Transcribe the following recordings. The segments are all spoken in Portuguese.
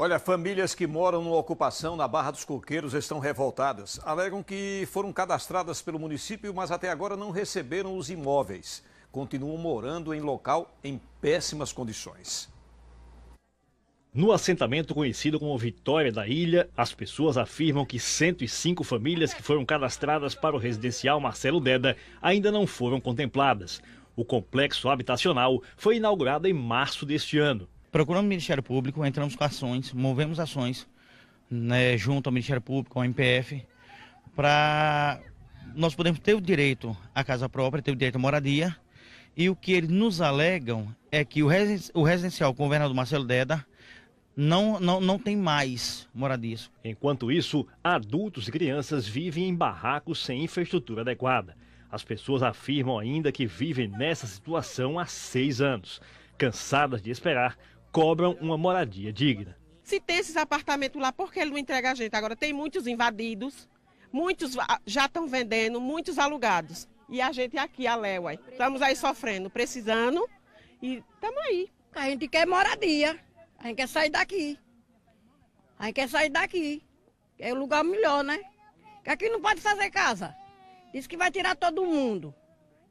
Olha, famílias que moram numa ocupação na Barra dos Coqueiros estão revoltadas. Alegam que foram cadastradas pelo município, mas até agora não receberam os imóveis. Continuam morando em local em péssimas condições. No assentamento conhecido como Vitória da Ilha, as pessoas afirmam que 105 famílias que foram cadastradas para o residencial Marcelo Deda ainda não foram contempladas. O complexo habitacional foi inaugurado em março deste ano. Procuramos o Ministério Público, entramos com ações, movemos ações né, junto ao Ministério Público, ao MPF, para nós podermos ter o direito à casa própria, ter o direito à moradia. E o que eles nos alegam é que o residencial, o governador Marcelo Deda não, não, não tem mais moradias. Enquanto isso, adultos e crianças vivem em barracos sem infraestrutura adequada. As pessoas afirmam ainda que vivem nessa situação há seis anos. Cansadas de esperar, cobram uma moradia digna. Se tem esses apartamentos lá, por que ele não entrega a gente? Agora, tem muitos invadidos, muitos ah, já estão vendendo, muitos alugados. E a gente é aqui, a Léo, estamos aí sofrendo, precisando e estamos aí. A gente quer moradia, a gente quer sair daqui. A gente quer sair daqui. É o lugar melhor, né? Que aqui não pode fazer casa. Diz que vai tirar todo mundo.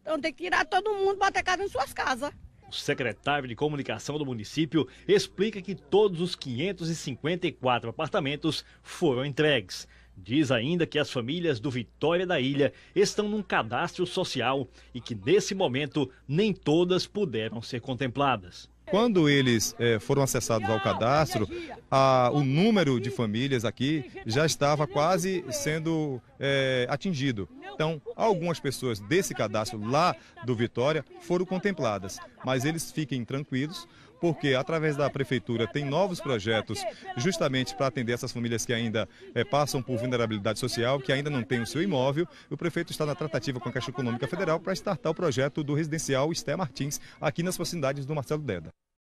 Então tem que tirar todo mundo, botar casa em suas casas. O secretário de Comunicação do município explica que todos os 554 apartamentos foram entregues. Diz ainda que as famílias do Vitória da Ilha estão num cadastro social e que, nesse momento, nem todas puderam ser contempladas. Quando eles eh, foram acessados ao cadastro, a, o número de famílias aqui já estava quase sendo eh, atingido. Então, algumas pessoas desse cadastro lá do Vitória foram contempladas mas eles fiquem tranquilos, porque através da prefeitura tem novos projetos justamente para atender essas famílias que ainda é, passam por vulnerabilidade social, que ainda não têm o seu imóvel. O prefeito está na tratativa com a Caixa Econômica Federal para startar o projeto do residencial Esté Martins, aqui nas proximidades do Marcelo Deda.